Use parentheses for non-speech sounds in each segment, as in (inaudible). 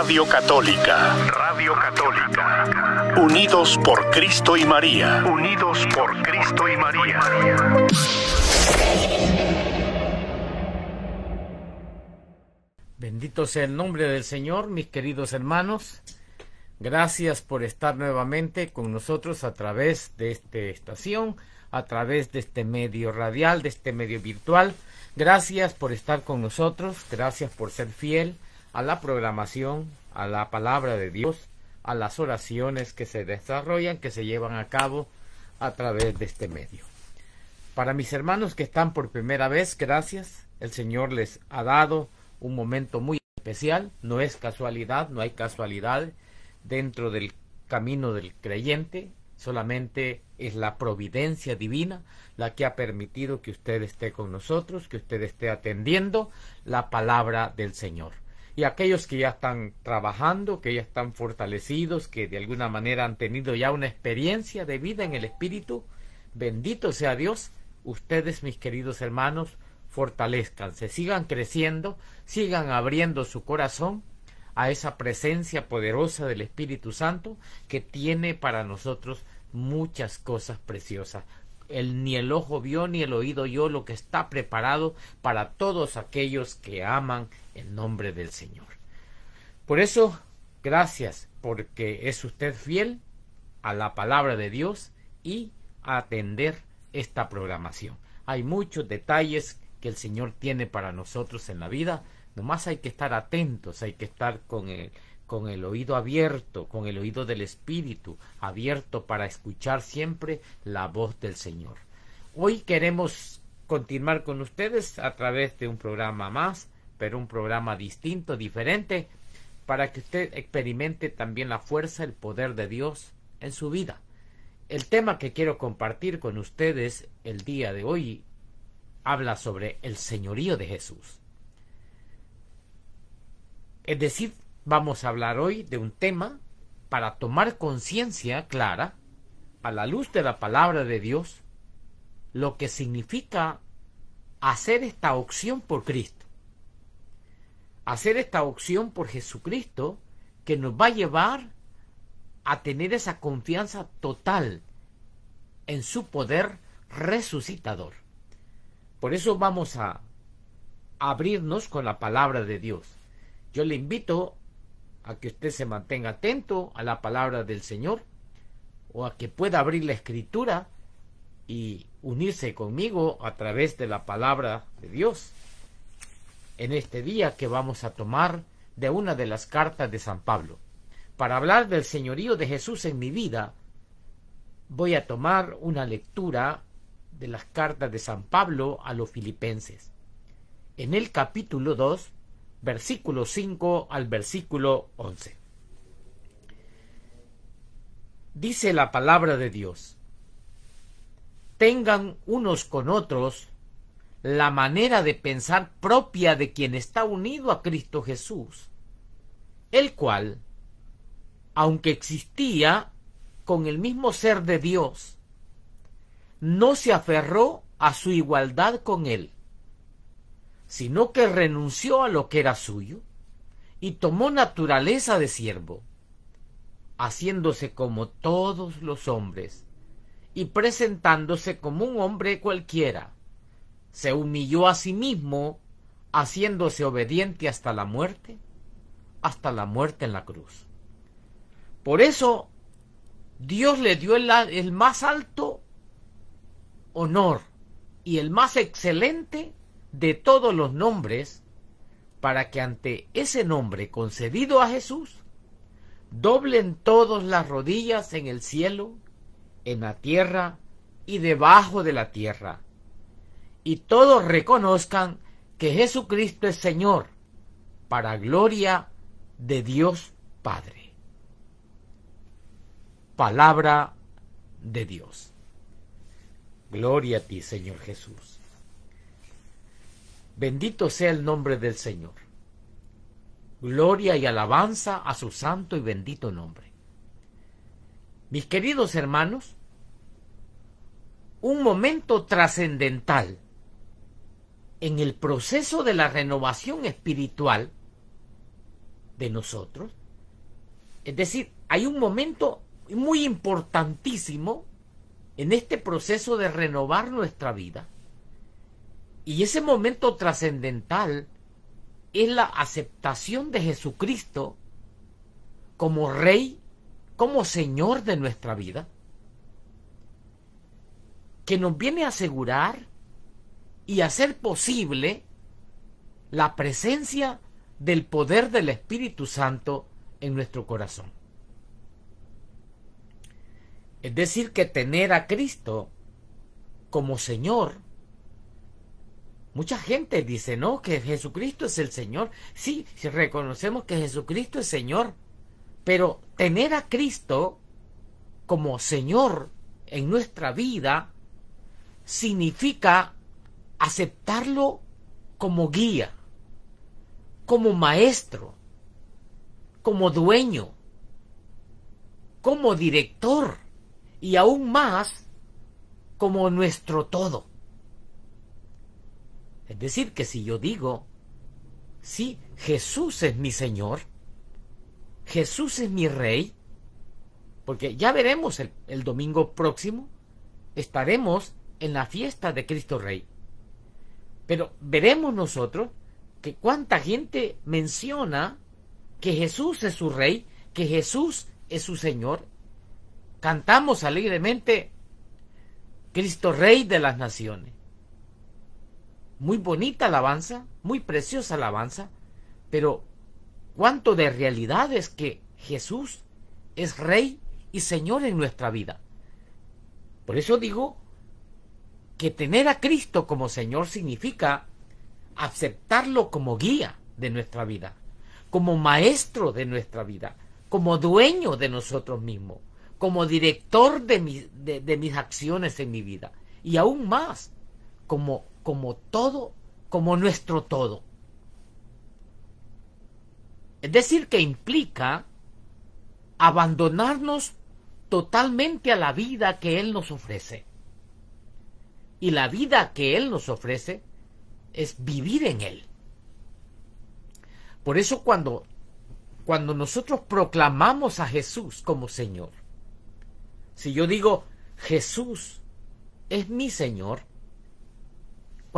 Radio Católica. Radio Católica. Unidos por Cristo y María. Unidos por Cristo y María. Bendito sea el nombre del Señor, mis queridos hermanos. Gracias por estar nuevamente con nosotros a través de esta estación, a través de este medio radial, de este medio virtual. Gracias por estar con nosotros, gracias por ser fiel, a la programación, a la palabra de Dios, a las oraciones que se desarrollan, que se llevan a cabo a través de este medio. Para mis hermanos que están por primera vez, gracias. El Señor les ha dado un momento muy especial. No es casualidad, no hay casualidad dentro del camino del creyente. Solamente es la providencia divina la que ha permitido que usted esté con nosotros, que usted esté atendiendo la palabra del Señor y aquellos que ya están trabajando, que ya están fortalecidos, que de alguna manera han tenido ya una experiencia de vida en el Espíritu, bendito sea Dios, ustedes mis queridos hermanos, fortalezcanse, sigan creciendo, sigan abriendo su corazón a esa presencia poderosa del Espíritu Santo que tiene para nosotros muchas cosas preciosas el, ni el ojo vio ni el oído yo lo que está preparado para todos aquellos que aman el nombre del Señor. Por eso, gracias porque es usted fiel a la palabra de Dios y a atender esta programación. Hay muchos detalles que el Señor tiene para nosotros en la vida, nomás hay que estar atentos, hay que estar con él con el oído abierto, con el oído del Espíritu, abierto para escuchar siempre la voz del Señor. Hoy queremos continuar con ustedes a través de un programa más, pero un programa distinto, diferente, para que usted experimente también la fuerza, el poder de Dios en su vida. El tema que quiero compartir con ustedes el día de hoy habla sobre el señorío de Jesús. Es decir, Vamos a hablar hoy de un tema para tomar conciencia clara, a la luz de la palabra de Dios, lo que significa hacer esta opción por Cristo. Hacer esta opción por Jesucristo que nos va a llevar a tener esa confianza total en su poder resucitador. Por eso vamos a abrirnos con la palabra de Dios. Yo le invito a que usted se mantenga atento a la palabra del Señor o a que pueda abrir la escritura y unirse conmigo a través de la palabra de Dios en este día que vamos a tomar de una de las cartas de San Pablo. Para hablar del señorío de Jesús en mi vida, voy a tomar una lectura de las cartas de San Pablo a los filipenses. En el capítulo 2 versículo 5 al versículo 11. Dice la palabra de Dios, tengan unos con otros la manera de pensar propia de quien está unido a Cristo Jesús, el cual, aunque existía con el mismo ser de Dios, no se aferró a su igualdad con él sino que renunció a lo que era suyo y tomó naturaleza de siervo, haciéndose como todos los hombres y presentándose como un hombre cualquiera. Se humilló a sí mismo, haciéndose obediente hasta la muerte, hasta la muerte en la cruz. Por eso Dios le dio el, más alto honor y el más excelente de todos los nombres para que ante ese nombre concedido a Jesús doblen todas las rodillas en el cielo, en la tierra y debajo de la tierra, y todos reconozcan que Jesucristo es Señor, para gloria de Dios Padre. Palabra de Dios. Gloria a ti, Señor Jesús. Bendito sea el nombre del Señor. Gloria y alabanza a su santo y bendito nombre. Mis queridos hermanos, un momento trascendental en el proceso de la renovación espiritual de nosotros. Es decir, hay un momento muy importantísimo en este proceso de renovar nuestra vida y ese momento trascendental es la aceptación de Jesucristo como Rey, como Señor de nuestra vida, que nos viene a asegurar y hacer posible la presencia del poder del Espíritu Santo en nuestro corazón. Es decir, que tener a Cristo como Señor Mucha gente dice, no, que Jesucristo es el Señor. Sí, si reconocemos que Jesucristo es Señor, pero tener a Cristo como Señor en nuestra vida significa aceptarlo como guía, como maestro, como dueño, como director y aún más como nuestro todo. Es decir, que si yo digo, sí, Jesús es mi Señor, Jesús es mi Rey, porque ya veremos el, el domingo próximo, estaremos en la fiesta de Cristo Rey. Pero veremos nosotros que cuánta gente menciona que Jesús es su Rey, que Jesús es su Señor. Cantamos alegremente, Cristo Rey de las Naciones muy bonita alabanza, muy preciosa alabanza, pero cuánto de realidad es que Jesús es Rey y Señor en nuestra vida. Por eso digo que tener a Cristo como Señor significa aceptarlo como guía de nuestra vida, como maestro de nuestra vida, como dueño de nosotros mismos, como director de, mis acciones en mi vida y aún más como como todo, como nuestro todo. Es decir, que implica abandonarnos totalmente a la vida que Él nos ofrece. Y la vida que Él nos ofrece es vivir en Él. Por eso cuando, cuando nosotros proclamamos a Jesús como Señor, si yo digo Jesús es mi Señor,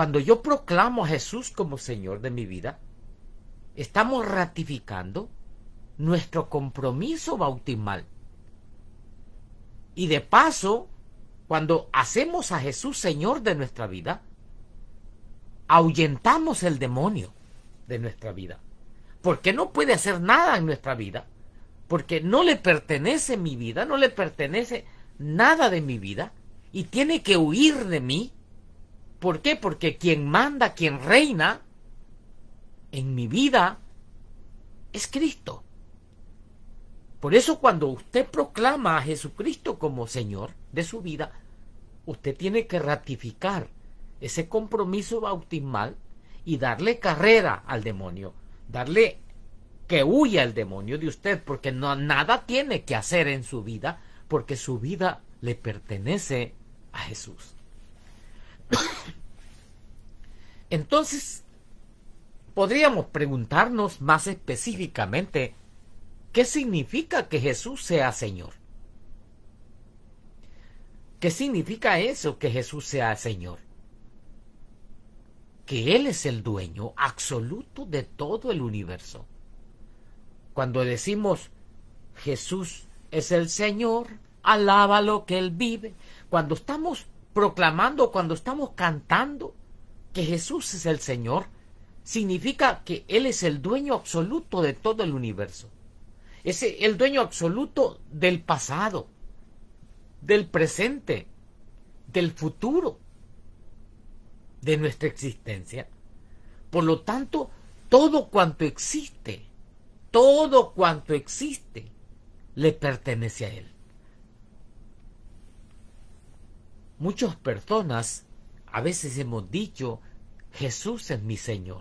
cuando yo proclamo a Jesús como Señor de mi vida, estamos ratificando nuestro compromiso bautismal. Y de paso, cuando hacemos a Jesús Señor de nuestra vida, ahuyentamos el demonio de nuestra vida. Porque no puede hacer nada en nuestra vida. Porque no le pertenece mi vida, no le pertenece nada de mi vida. Y tiene que huir de mí ¿Por qué? Porque quien manda, quien reina en mi vida es Cristo. Por eso cuando usted proclama a Jesucristo como Señor de su vida, usted tiene que ratificar ese compromiso bautismal y darle carrera al demonio, darle que huya el demonio de usted, porque no, nada tiene que hacer en su vida, porque su vida le pertenece a Jesús. (laughs) Entonces, podríamos preguntarnos más específicamente, ¿qué significa que Jesús sea Señor? ¿Qué significa eso que Jesús sea Señor? Que Él es el dueño absoluto de todo el universo. Cuando decimos Jesús es el Señor, alábalo que Él vive, cuando estamos proclamando, cuando estamos cantando que Jesús es el Señor, significa que Él es el dueño absoluto de todo el universo. Es el dueño absoluto del pasado, del presente, del futuro, de nuestra existencia. Por lo tanto, todo cuanto existe, todo cuanto existe, le pertenece a Él. Muchas personas a veces hemos dicho, Jesús es mi Señor.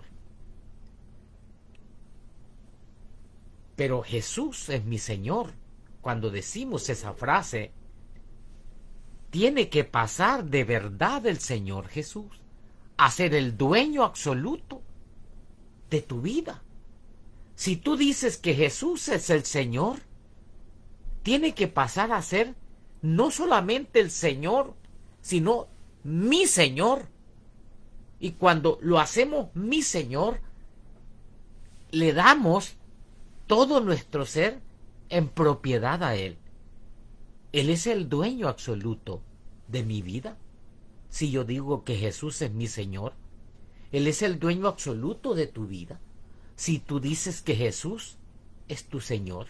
Pero Jesús es mi Señor. Cuando decimos esa frase, tiene que pasar de verdad el Señor Jesús a ser el dueño absoluto de tu vida. Si tú dices que Jesús es el Señor, tiene que pasar a ser no solamente el Señor sino mi Señor. Y cuando lo hacemos mi Señor, le damos todo nuestro ser en propiedad a Él. Él es el dueño absoluto de mi vida. Si yo digo que Jesús es mi Señor, Él es el dueño absoluto de tu vida. Si tú dices que Jesús es tu Señor,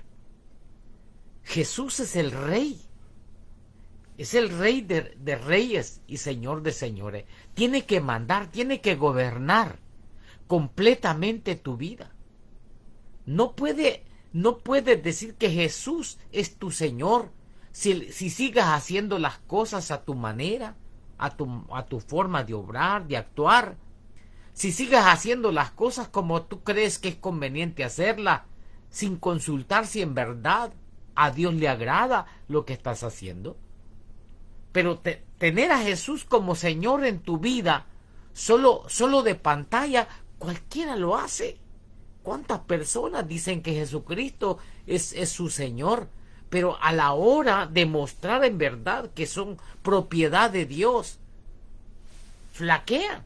Jesús es el Rey es el rey de, reyes y señor de señores. Tiene que mandar, tiene que gobernar completamente tu vida. No puede, no puedes decir que Jesús es tu Señor si, sigas haciendo las cosas a tu manera, a tu forma de obrar, de actuar. Si sigas haciendo las cosas como tú crees que es conveniente hacerlas, sin consultar si en verdad a Dios le agrada lo que estás haciendo pero tener a Jesús como Señor en tu vida, solo, solo de pantalla, cualquiera lo hace. ¿Cuántas personas dicen que Jesucristo es, es su Señor? Pero a la hora de mostrar en verdad que son propiedad de Dios, flaquean.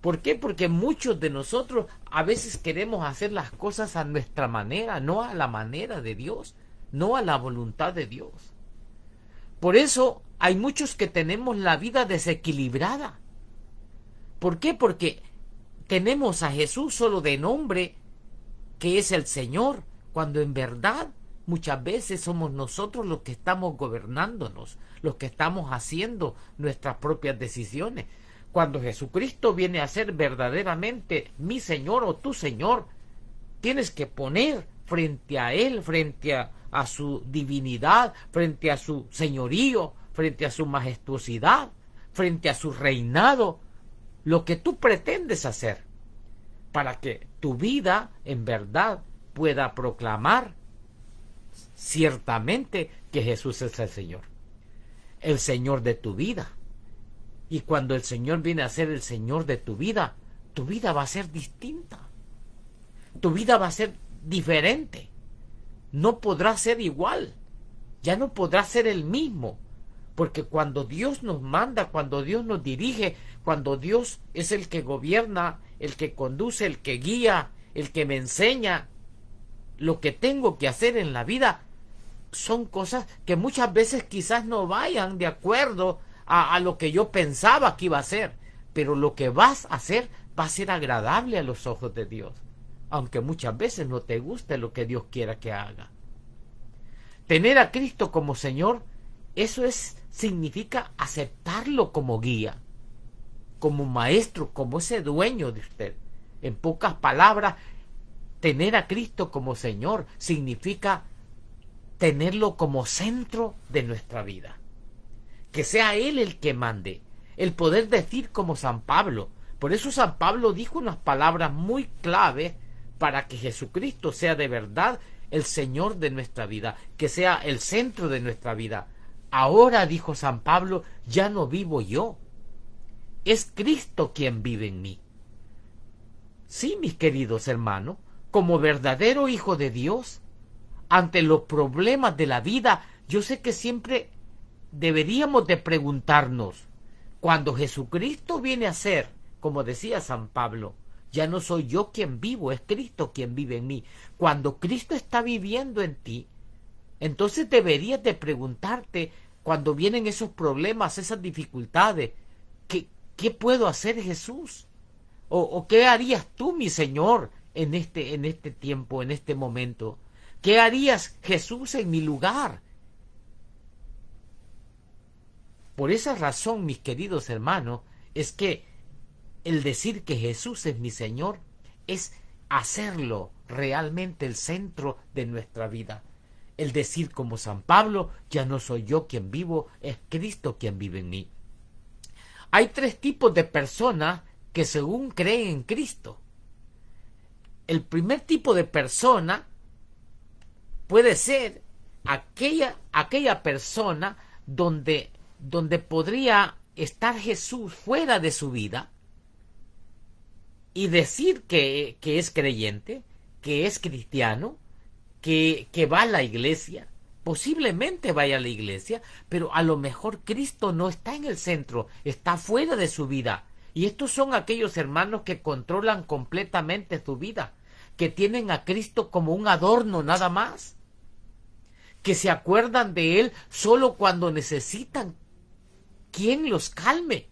¿Por qué? Porque muchos de nosotros a veces queremos hacer las cosas a nuestra manera, no a la manera de Dios, no a la voluntad de Dios. Por eso hay muchos que tenemos la vida desequilibrada. ¿Por qué? Porque tenemos a Jesús solo de nombre, que es el Señor, cuando en verdad muchas veces somos nosotros los que estamos gobernándonos, los que estamos haciendo nuestras propias decisiones. Cuando Jesucristo viene a ser verdaderamente mi Señor o tu Señor, tienes que poner frente a Él, frente a, a su divinidad, frente a su señorío, frente a su majestuosidad, frente a su reinado, lo que tú pretendes hacer, para que tu vida en verdad pueda proclamar ciertamente que Jesús es el Señor, el Señor de tu vida. Y cuando el Señor viene a ser el Señor de tu vida, tu vida va a ser distinta. Tu vida va a ser diferente. No podrá ser igual. Ya no podrá ser el mismo porque cuando Dios nos manda, cuando Dios nos dirige, cuando Dios es el que gobierna, el que conduce, el que guía, el que me enseña lo que tengo que hacer en la vida, son cosas que muchas veces quizás no vayan de acuerdo a, lo que yo pensaba que iba a ser. Pero lo que vas a hacer va a ser agradable a los ojos de Dios, aunque muchas veces no te guste lo que Dios quiera que haga. Tener a Cristo como Señor eso es, significa aceptarlo como guía, como maestro, como ese dueño de usted. En pocas palabras, tener a Cristo como Señor significa tenerlo como centro de nuestra vida. Que sea Él el que mande, el poder decir como San Pablo. Por eso San Pablo dijo unas palabras muy clave para que Jesucristo sea de verdad el Señor de nuestra vida, que sea el centro de nuestra vida, Ahora, dijo San Pablo, ya no vivo yo. Es Cristo quien vive en mí. Sí, mis queridos hermanos, como verdadero hijo de Dios, ante los problemas de la vida, yo sé que siempre deberíamos de preguntarnos, cuando Jesucristo viene a ser, como decía San Pablo, ya no soy yo quien vivo, es Cristo quien vive en mí. Cuando Cristo está viviendo en ti, entonces deberías de preguntarte cuando vienen esos problemas, esas dificultades, ¿qué, puedo hacer Jesús? O, ¿O qué harías tú, mi Señor, en este, en este tiempo, en este momento? ¿Qué harías Jesús en mi lugar? Por esa razón, mis queridos hermanos, es que el decir que Jesús es mi Señor es hacerlo realmente el centro de nuestra vida el decir como San Pablo, ya no soy yo quien vivo, es Cristo quien vive en mí. Hay tres tipos de personas que según creen en Cristo. El primer tipo de persona puede ser aquella, aquella persona donde, donde podría estar Jesús fuera de su vida y decir que es creyente, que es cristiano, que, va a la iglesia, posiblemente vaya a la iglesia, pero a lo mejor Cristo no está en el centro, está fuera de su vida. Y estos son aquellos hermanos que controlan completamente su vida, que tienen a Cristo como un adorno nada más, que se acuerdan de Él solo cuando necesitan quien los calme.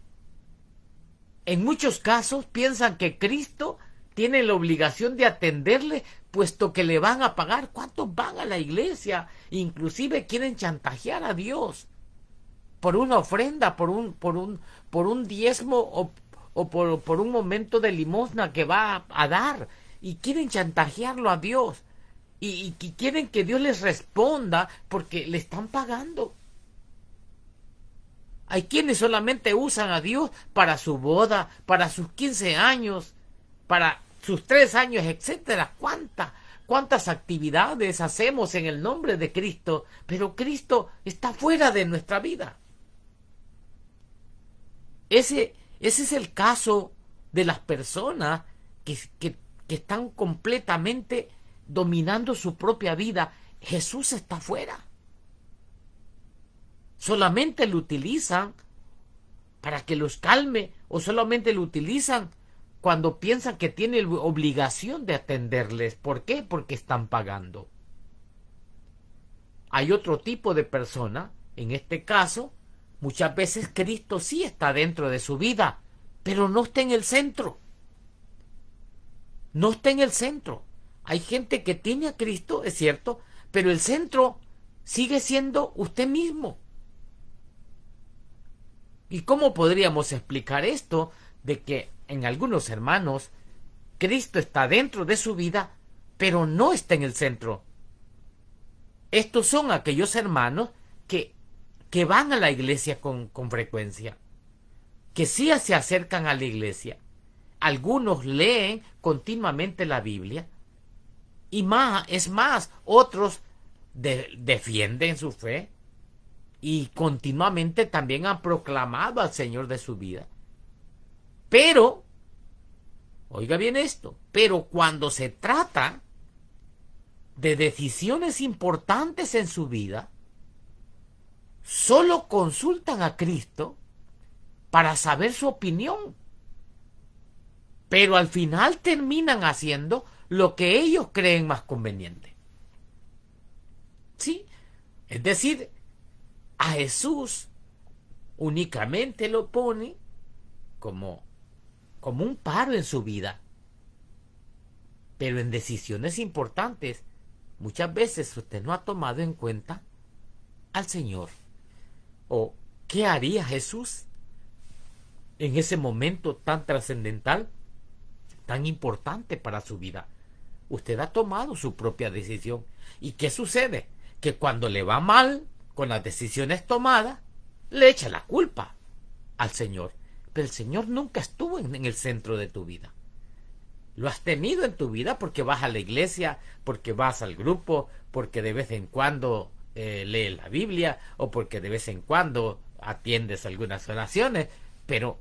En muchos casos piensan que Cristo tiene la obligación de atenderle, puesto que le van a pagar. ¿Cuánto van a la iglesia? Inclusive quieren chantajear a Dios por una ofrenda, por un, por un, por un diezmo o, por, por, un momento de limosna que va a, dar. Y quieren chantajearlo a Dios. Y, y, quieren que Dios les responda porque le están pagando. Hay quienes solamente usan a Dios para su boda, para sus 15 años, para sus tres años, etcétera. ¿Cuántas, cuántas actividades hacemos en el nombre de Cristo? Pero Cristo está fuera de nuestra vida. Ese, ese es el caso de las personas que, que están completamente dominando su propia vida. Jesús está fuera. Solamente lo utilizan para que los calme o solamente lo utilizan cuando piensan que tiene obligación de atenderles. ¿Por qué? Porque están pagando. Hay otro tipo de persona, en este caso, muchas veces Cristo sí está dentro de su vida, pero no está en el centro. No está en el centro. Hay gente que tiene a Cristo, es cierto, pero el centro sigue siendo usted mismo. ¿Y cómo podríamos explicar esto de que en algunos hermanos, Cristo está dentro de su vida, pero no está en el centro. Estos son aquellos hermanos que, que van a la iglesia con, con frecuencia, que sí se acercan a la iglesia. Algunos leen continuamente la Biblia y más, es más, otros defienden su fe y continuamente también han proclamado al Señor de su vida. Pero, oiga bien esto, pero cuando se trata de decisiones importantes en su vida, solo consultan a Cristo para saber su opinión. Pero al final terminan haciendo lo que ellos creen más conveniente. ¿Sí? Es decir, a Jesús únicamente lo pone como como un paro en su vida. Pero en decisiones importantes, muchas veces usted no ha tomado en cuenta al Señor. ¿O qué haría Jesús en ese momento tan trascendental, tan importante para su vida? Usted ha tomado su propia decisión. ¿Y qué sucede? Que cuando le va mal con las decisiones tomadas, le echa la culpa al Señor el Señor nunca estuvo en, el centro de tu vida. Lo has tenido en tu vida porque vas a la iglesia, porque vas al grupo, porque de vez en cuando eh, lees la Biblia o porque de vez en cuando atiendes algunas oraciones, pero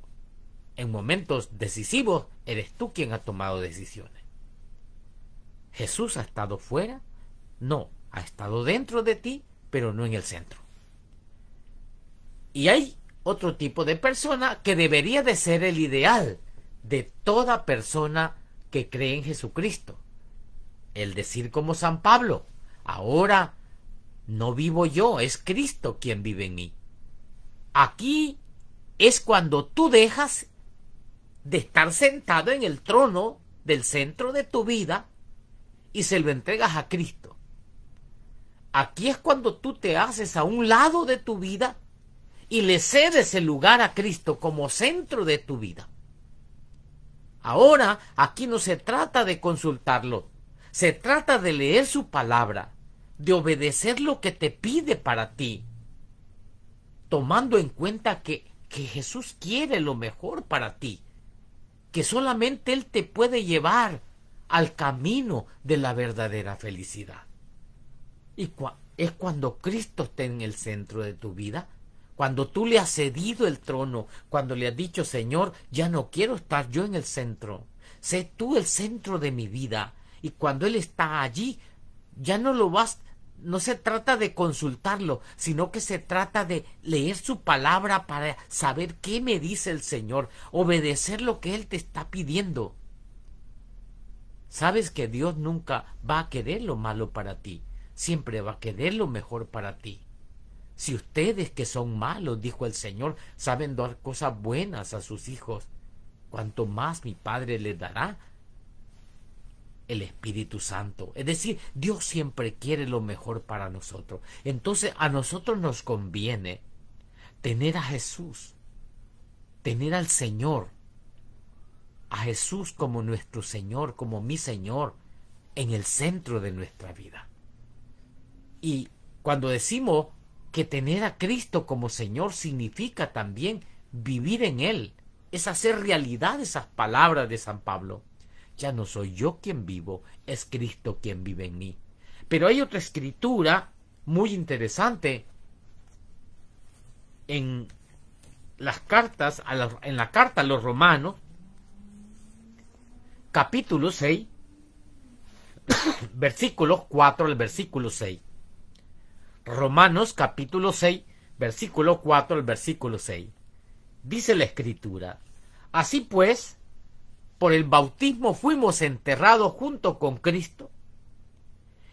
en momentos decisivos eres tú quien ha tomado decisiones. ¿Jesús ha estado fuera? No, ha estado dentro de ti, pero no en el centro. Y hay otro tipo de persona que debería de ser el ideal de toda persona que cree en Jesucristo. El decir como San Pablo, ahora no vivo yo, es Cristo quien vive en mí. Aquí es cuando tú dejas de estar sentado en el trono del centro de tu vida y se lo entregas a Cristo. Aquí es cuando tú te haces a un lado de tu vida y le cedes el lugar a Cristo como centro de tu vida. Ahora, aquí no se trata de consultarlo, se trata de leer su palabra, de obedecer lo que te pide para ti, tomando en cuenta que, que Jesús quiere lo mejor para ti, que solamente Él te puede llevar al camino de la verdadera felicidad. Y es cuando Cristo está en el centro de tu vida, cuando tú le has cedido el trono, cuando le has dicho, Señor, ya no quiero estar yo en el centro, sé tú el centro de mi vida. Y cuando Él está allí, ya no lo vas, no se trata de consultarlo, sino que se trata de leer su palabra para saber qué me dice el Señor, obedecer lo que Él te está pidiendo. Sabes que Dios nunca va a querer lo malo para ti, siempre va a querer lo mejor para ti. Si ustedes que son malos, dijo el Señor, saben dar cosas buenas a sus hijos, cuanto más mi Padre les dará el Espíritu Santo. Es decir, Dios siempre quiere lo mejor para nosotros. Entonces a nosotros nos conviene tener a Jesús, tener al Señor, a Jesús como nuestro Señor, como mi Señor, en el centro de nuestra vida. Y cuando decimos que tener a Cristo como Señor significa también vivir en Él, es hacer realidad esas palabras de San Pablo. Ya no soy yo quien vivo, es Cristo quien vive en mí. Pero hay otra escritura muy interesante en las cartas, en la carta a los romanos, capítulo 6, versículos 4 al versículo 6. Romanos capítulo 6, versículo 4 al versículo 6. Dice la escritura, así pues, por el bautismo fuimos enterrados junto con Cristo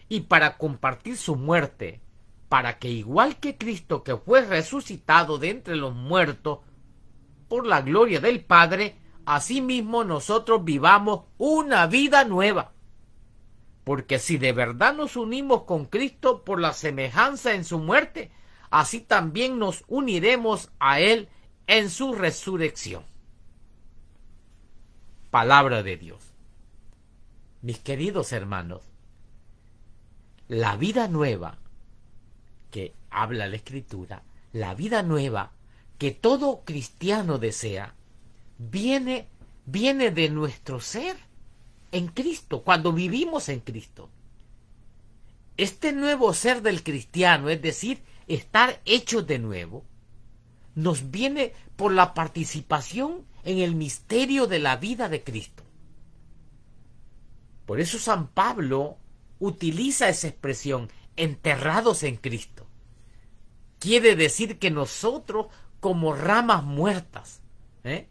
y para compartir su muerte, para que igual que Cristo que fue resucitado de entre los muertos, por la gloria del Padre, asimismo nosotros vivamos una vida nueva. Porque si de verdad nos unimos con Cristo por la semejanza en su muerte, así también nos uniremos a Él en su resurrección. Palabra de Dios. Mis queridos hermanos, la vida nueva que habla la Escritura, la vida nueva que todo cristiano desea, viene, viene de nuestro ser en Cristo, cuando vivimos en Cristo. Este nuevo ser del cristiano, es decir, estar hecho de nuevo, nos viene por la participación en el misterio de la vida de Cristo. Por eso San Pablo utiliza esa expresión, enterrados en Cristo. Quiere decir que nosotros como ramas muertas, ¿eh?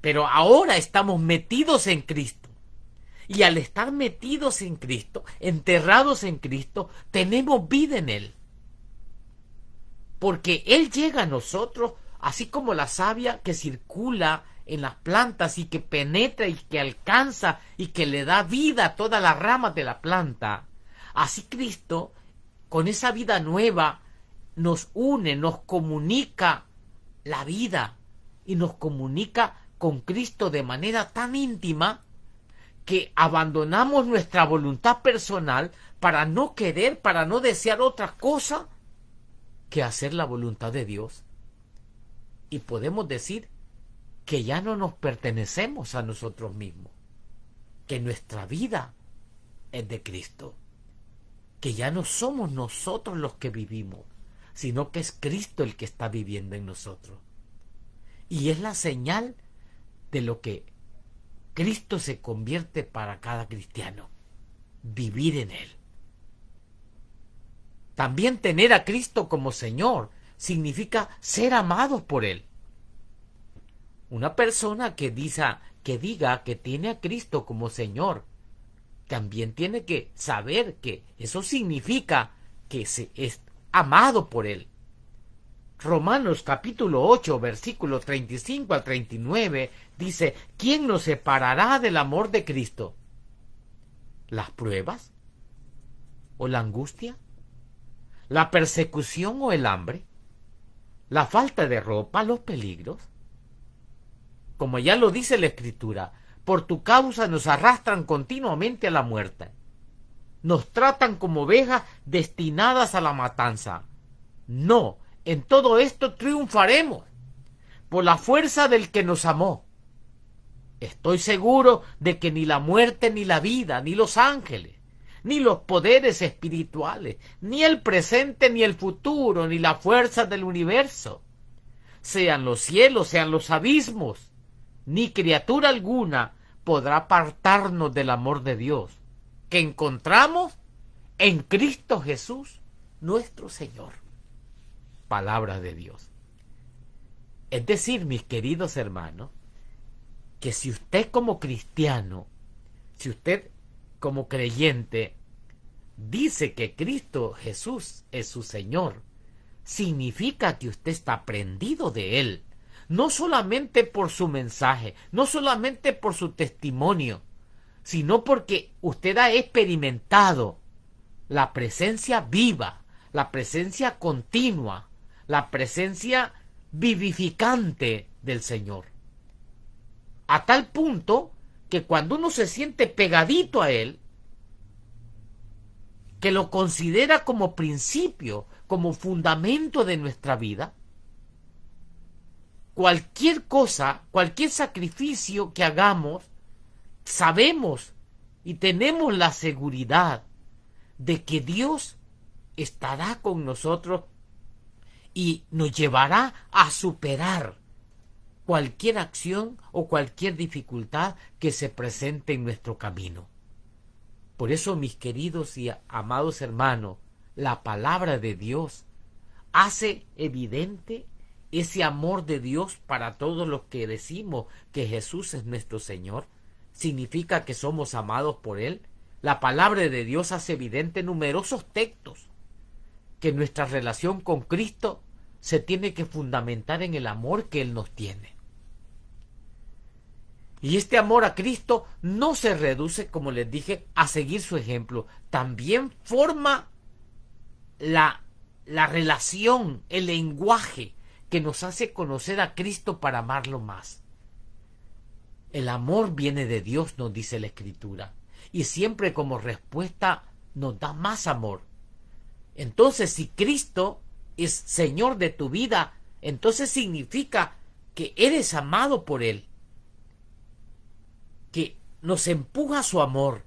pero ahora estamos metidos en Cristo y al estar metidos en Cristo, enterrados en Cristo, tenemos vida en Él. Porque Él llega a nosotros, así como la savia que circula en las plantas y que penetra y que alcanza y que le da vida a todas las ramas de la planta. Así Cristo, con esa vida nueva, nos une, nos comunica la vida y nos comunica con Cristo de manera tan íntima que abandonamos nuestra voluntad personal para no querer, para no desear otra cosa que hacer la voluntad de Dios. Y podemos decir que ya no nos pertenecemos a nosotros mismos, que nuestra vida es de Cristo, que ya no somos nosotros los que vivimos, sino que es Cristo el que está viviendo en nosotros. Y es la señal de lo que Cristo se convierte para cada cristiano. Vivir en Él. También tener a Cristo como Señor significa ser amado por Él. Una persona que, que diga que tiene a Cristo como Señor también tiene que saber que eso significa que se es amado por Él. Romanos capítulo 8, versículo 35 al 39 dice, ¿quién nos separará del amor de Cristo? ¿Las pruebas? ¿O la angustia? ¿La persecución o el hambre? ¿La falta de ropa? ¿Los peligros? Como ya lo dice la Escritura, por tu causa nos arrastran continuamente a la muerte. Nos tratan como ovejas destinadas a la matanza. No, en todo esto triunfaremos por la fuerza del que nos amó. Estoy seguro de que ni la muerte ni la vida, ni los ángeles, ni los poderes espirituales, ni el presente ni el futuro, ni la fuerza del universo, sean los cielos, sean los abismos, ni criatura alguna podrá apartarnos del amor de Dios que encontramos en Cristo Jesús, nuestro Señor palabra de Dios. Es decir, mis queridos hermanos, que si usted como cristiano, si usted como creyente dice que Cristo Jesús es su Señor, significa que usted está prendido de Él, no solamente por su mensaje, no solamente por su testimonio, sino porque usted ha experimentado la presencia viva, la presencia continua la presencia vivificante del Señor. A tal punto que cuando uno se siente pegadito a Él, que lo considera como principio, como fundamento de nuestra vida, cualquier cosa, cualquier sacrificio que hagamos, sabemos y tenemos la seguridad de que Dios estará con nosotros y nos llevará a superar cualquier acción o cualquier dificultad que se presente en nuestro camino. Por eso, mis queridos y amados hermanos, la palabra de Dios hace evidente ese amor de Dios para todos los que decimos que Jesús es nuestro Señor. Significa que somos amados por Él. La palabra de Dios hace evidente numerosos textos que nuestra relación con Cristo se tiene que fundamentar en el amor que Él nos tiene. Y este amor a Cristo no se reduce, como les dije, a seguir su ejemplo. También forma la, la relación, el lenguaje que nos hace conocer a Cristo para amarlo más. El amor viene de Dios, nos dice la Escritura, y siempre como respuesta nos da más amor. Entonces, si Cristo es Señor de tu vida, entonces significa que eres amado por Él, que nos empuja su amor,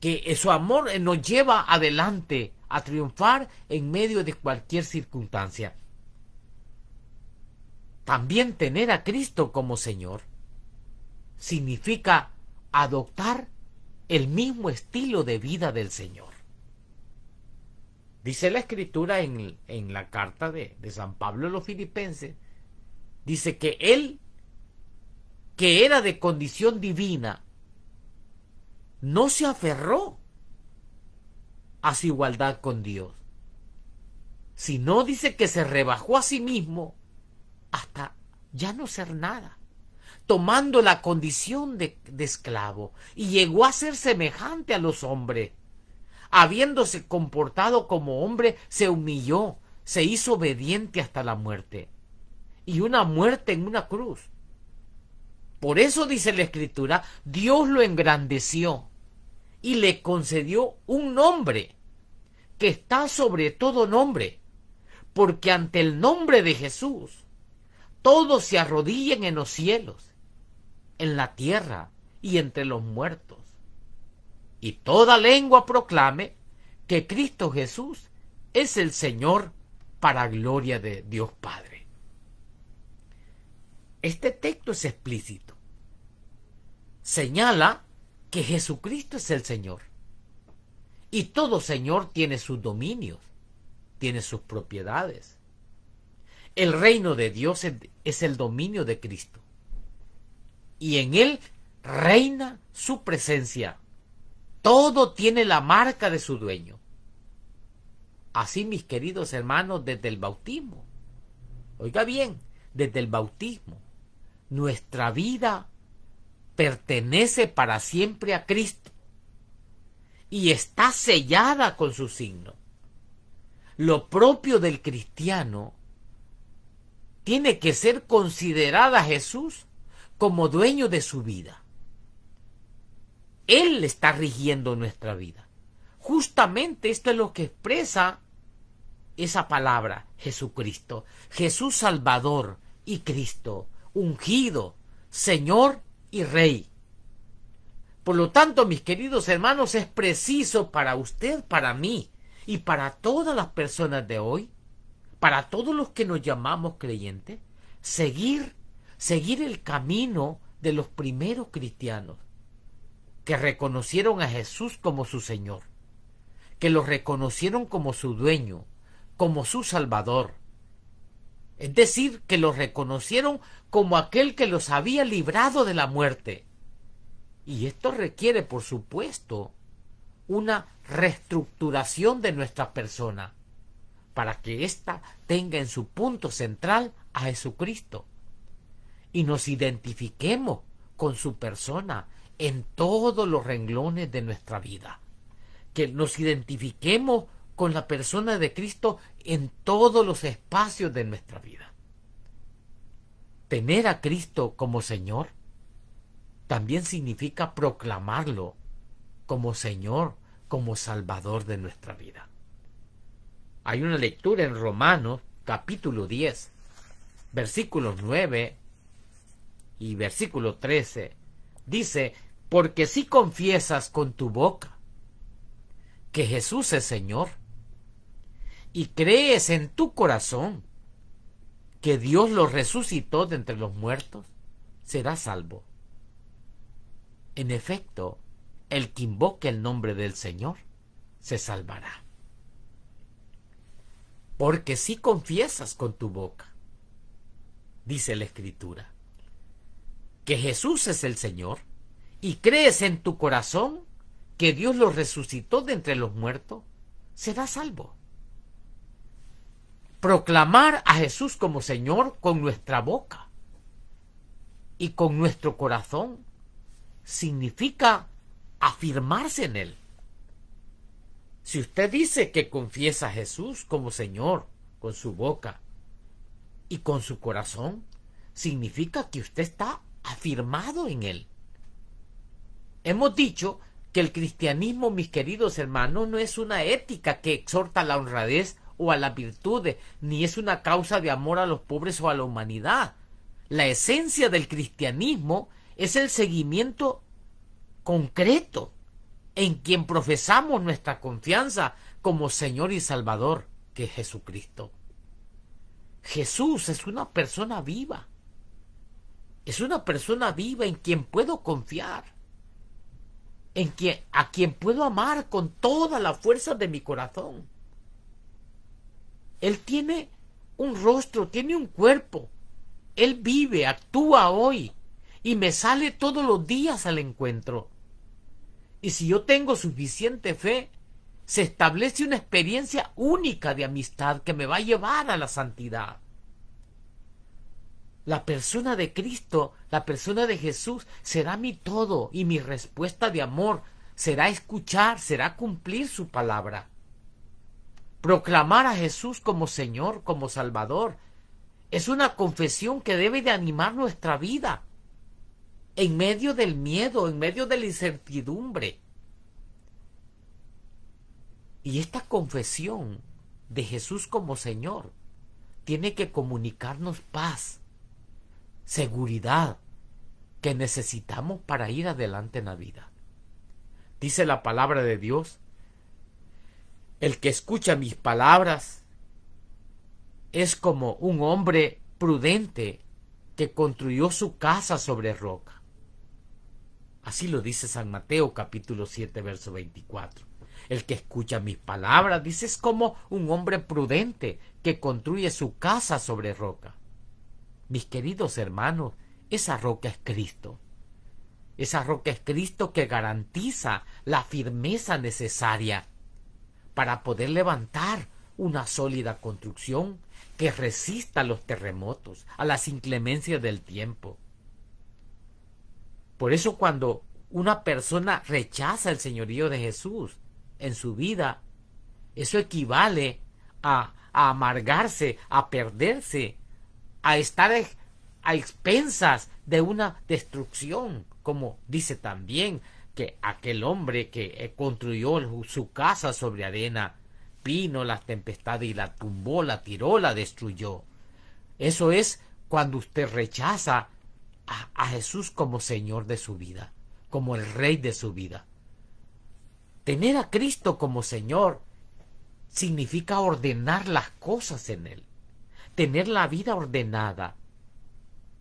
que su amor nos lleva adelante a triunfar en medio de cualquier circunstancia. También tener a Cristo como Señor significa adoptar el mismo estilo de vida del Señor. Dice la escritura en, la carta de, San Pablo a los filipenses, dice que él, que era de condición divina, no se aferró a su igualdad con Dios, sino dice que se rebajó a sí mismo hasta ya no ser nada, tomando la condición de esclavo, y llegó a ser semejante a los hombres habiéndose comportado como hombre, se humilló, se hizo obediente hasta la muerte. Y una muerte en una cruz. Por eso dice la Escritura, Dios lo engrandeció y le concedió un nombre que está sobre todo nombre, porque ante el nombre de Jesús todos se arrodillen en los cielos, en la tierra y entre los muertos y toda lengua proclame que Cristo Jesús es el Señor para gloria de Dios Padre. Este texto es explícito. Señala que Jesucristo es el Señor. Y todo Señor tiene sus dominios, tiene sus propiedades. El reino de Dios es el dominio de Cristo. Y en él reina su presencia todo tiene la marca de su dueño. Así, mis queridos hermanos, desde el bautismo. Oiga bien, desde el bautismo. Nuestra vida pertenece para siempre a Cristo y está sellada con su signo. Lo propio del cristiano tiene que ser considerada Jesús como dueño de su vida. Él está rigiendo nuestra vida. Justamente esto es lo que expresa esa palabra, Jesucristo, Jesús Salvador y Cristo, ungido, Señor y Rey. Por lo tanto, mis queridos hermanos, es preciso para usted, para mí y para todas las personas de hoy, para todos los que nos llamamos creyentes, seguir, seguir el camino de los primeros cristianos, que reconocieron a Jesús como su Señor, que lo reconocieron como su dueño, como su Salvador. Es decir, que lo reconocieron como aquel que los había librado de la muerte. Y esto requiere, por supuesto, una reestructuración de nuestra persona, para que ésta tenga en su punto central a Jesucristo y nos identifiquemos con su persona, en todos los renglones de nuestra vida. Que nos identifiquemos con la persona de Cristo en todos los espacios de nuestra vida. Tener a Cristo como Señor también significa proclamarlo como Señor, como Salvador de nuestra vida. Hay una lectura en Romanos capítulo 10, versículos 9 y versículo 13. Dice, porque si confiesas con tu boca que Jesús es Señor y crees en tu corazón que Dios lo resucitó de entre los muertos, será salvo. En efecto, el que invoque el nombre del Señor se salvará. Porque si confiesas con tu boca, dice la Escritura, que Jesús es el Señor, y crees en tu corazón que Dios lo resucitó de entre los muertos, será salvo. Proclamar a Jesús como Señor con nuestra boca y con nuestro corazón significa afirmarse en Él. Si usted dice que confiesa a Jesús como Señor con su boca y con su corazón, significa que usted está afirmado en Él. Hemos dicho que el cristianismo, mis queridos hermanos, no es una ética que exhorta a la honradez o a las virtudes, ni es una causa de amor a los pobres o a la humanidad. La esencia del cristianismo es el seguimiento concreto en quien profesamos nuestra confianza como Señor y Salvador, que es Jesucristo. Jesús es una persona viva. Es una persona viva en quien puedo confiar en quien, a quien puedo amar con toda la fuerza de mi corazón. Él tiene un rostro, tiene un cuerpo. Él vive, actúa hoy y me sale todos los días al encuentro. Y si yo tengo suficiente fe, se establece una experiencia única de amistad que me va a llevar a la santidad. La persona de Cristo, la persona de Jesús, será mi todo y mi respuesta de amor será escuchar, será cumplir su palabra. Proclamar a Jesús como Señor, como Salvador, es una confesión que debe de animar nuestra vida en medio del miedo, en medio de la incertidumbre. Y esta confesión de Jesús como Señor tiene que comunicarnos paz, seguridad que necesitamos para ir adelante en la vida. Dice la palabra de Dios, el que escucha mis palabras es como un hombre prudente que construyó su casa sobre roca. Así lo dice San Mateo capítulo 7 verso 24. El que escucha mis palabras, dice, es como un hombre prudente que construye su casa sobre roca. Mis queridos hermanos, esa roca es Cristo. Esa roca es Cristo que garantiza la firmeza necesaria para poder levantar una sólida construcción que resista a los terremotos, a las inclemencias del tiempo. Por eso cuando una persona rechaza el señorío de Jesús en su vida, eso equivale a, a amargarse, a perderse a estar a expensas de una destrucción, como dice también que aquel hombre que eh, construyó su casa sobre arena, vino la tempestades y la tumbó, la tiró, la destruyó. Eso es cuando usted rechaza a Jesús como Señor de su vida, como el Rey de su vida. Tener a Cristo como Señor significa ordenar las cosas en Él tener la vida ordenada.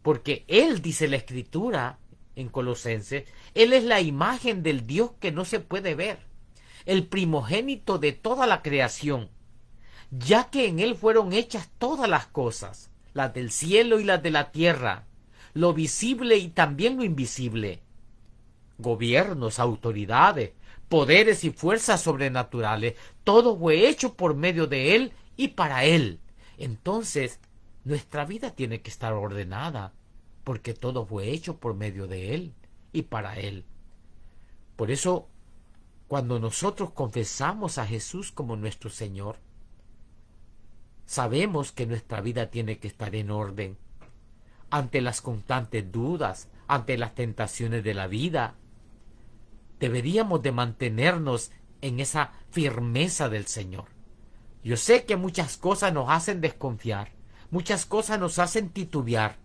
Porque Él, dice la Escritura en Colosenses, Él es la imagen del Dios que no se puede ver, el primogénito de toda la creación, ya que en Él fueron hechas todas las cosas, las del cielo y las de la tierra, lo visible y también lo invisible, gobiernos, autoridades, poderes y fuerzas sobrenaturales, todo fue hecho por medio de Él y para Él. Entonces, nuestra vida tiene que estar ordenada, porque todo fue hecho por medio de Él y para Él. Por eso, cuando nosotros confesamos a Jesús como nuestro Señor, sabemos que nuestra vida tiene que estar en orden. Ante las constantes dudas, ante las tentaciones de la vida, deberíamos de mantenernos en esa firmeza del Señor. Yo sé que muchas cosas nos hacen desconfiar, muchas cosas nos hacen titubear,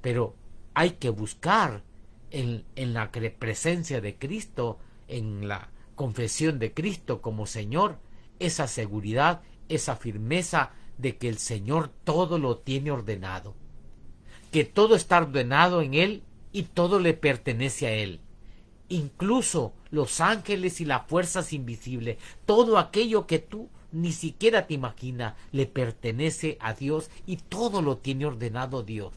pero hay que buscar en, la presencia de Cristo, en la confesión de Cristo como Señor, esa seguridad, esa firmeza de que el Señor todo lo tiene ordenado, que todo está ordenado en Él y todo le pertenece a Él. Incluso los ángeles y las fuerzas invisibles, todo aquello que tú ni siquiera te imaginas, le pertenece a Dios y todo lo tiene ordenado Dios.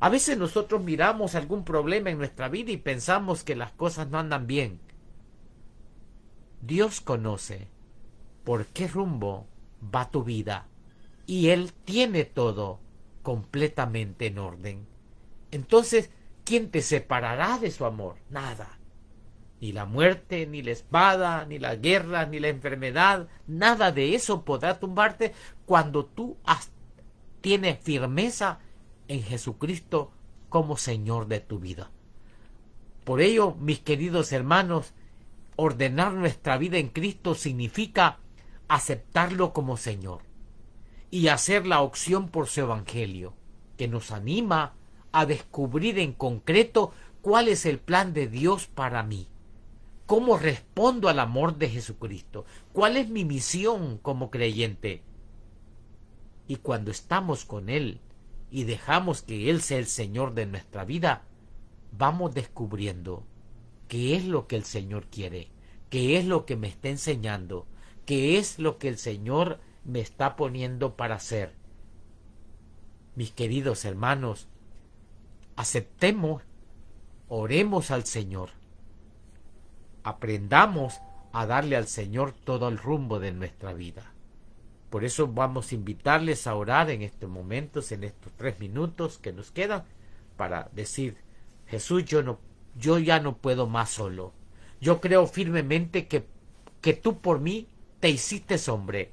A veces nosotros miramos algún problema en nuestra vida y pensamos que las cosas no andan bien. Dios conoce por qué rumbo va tu vida y Él tiene todo completamente en orden. Entonces, ¿quién te separará de su amor? Nada. Ni la muerte, ni la espada, ni la guerra, ni la enfermedad, nada de eso podrá tumbarte cuando tú tienes firmeza en Jesucristo como Señor de tu vida. Por ello, mis queridos hermanos, ordenar nuestra vida en Cristo significa aceptarlo como Señor y hacer la opción por su Evangelio, que nos anima a descubrir en concreto cuál es el plan de Dios para mí ¿Cómo respondo al amor de Jesucristo? ¿Cuál es mi misión como creyente? Y cuando estamos con Él y dejamos que Él sea el Señor de nuestra vida, vamos descubriendo qué es lo que el Señor quiere, qué es lo que me está enseñando, qué es lo que el Señor me está poniendo para hacer. Mis queridos hermanos, aceptemos, oremos al Señor aprendamos a darle al Señor todo el rumbo de nuestra vida. Por eso vamos a invitarles a orar en estos momentos, en estos tres minutos que nos quedan, para decir, Jesús, yo, no, yo ya no puedo más solo. Yo creo firmemente que, que tú por mí te hiciste hombre,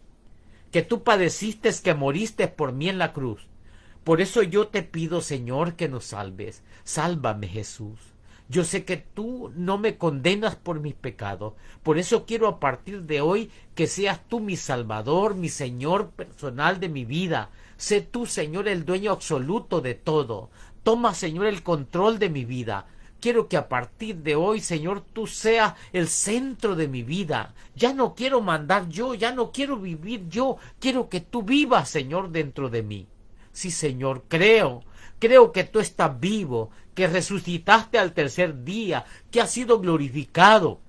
que tú padeciste, que moriste por mí en la cruz. Por eso yo te pido, Señor, que nos salves. Sálvame, Jesús. Yo sé que tú no me condenas por mis pecados. Por eso quiero a partir de hoy que seas tú mi Salvador, mi Señor personal de mi vida. Sé tú, Señor, el dueño absoluto de todo. Toma, Señor, el control de mi vida. Quiero que a partir de hoy, Señor, tú seas el centro de mi vida. Ya no quiero mandar yo, ya no quiero vivir yo. Quiero que tú vivas, Señor, dentro de mí. Sí, Señor, creo Creo que tú estás vivo, que resucitaste al tercer día, que has sido glorificado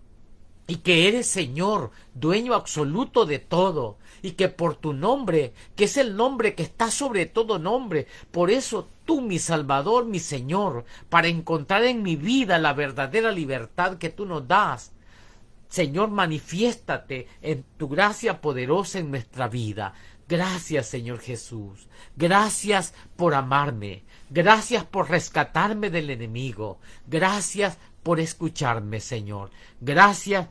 y que eres Señor, dueño absoluto de todo, y que por tu nombre, que es el nombre que está sobre todo nombre, por eso tú, mi Salvador, mi Señor, para encontrar en mi vida la verdadera libertad que tú nos das, Señor, manifiéstate en tu gracia poderosa en nuestra vida. Gracias, Señor Jesús. Gracias por amarme. Gracias por rescatarme del enemigo. Gracias por escucharme, Señor. Gracias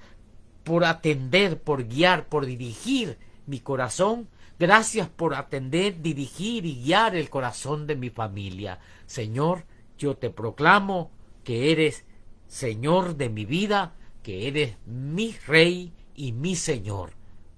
por atender, por guiar, por dirigir mi corazón. Gracias por atender, dirigir y guiar el corazón de mi familia. Señor, yo te proclamo que eres Señor de mi vida, que eres mi Rey y mi Señor.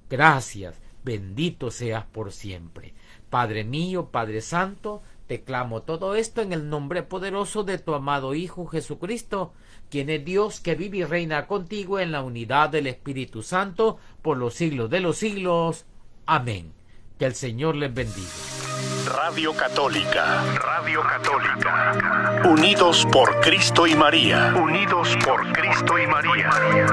Gracias, bendito seas por siempre. Padre mío, Padre Santo, te clamo todo esto en el nombre poderoso de tu amado Hijo Jesucristo, quien es Dios que vive y reina contigo en la unidad del Espíritu Santo por los siglos de los siglos. Amén. Que el Señor les bendiga. Radio Católica, Radio Católica. Unidos por Cristo y María. Unidos por Cristo y María.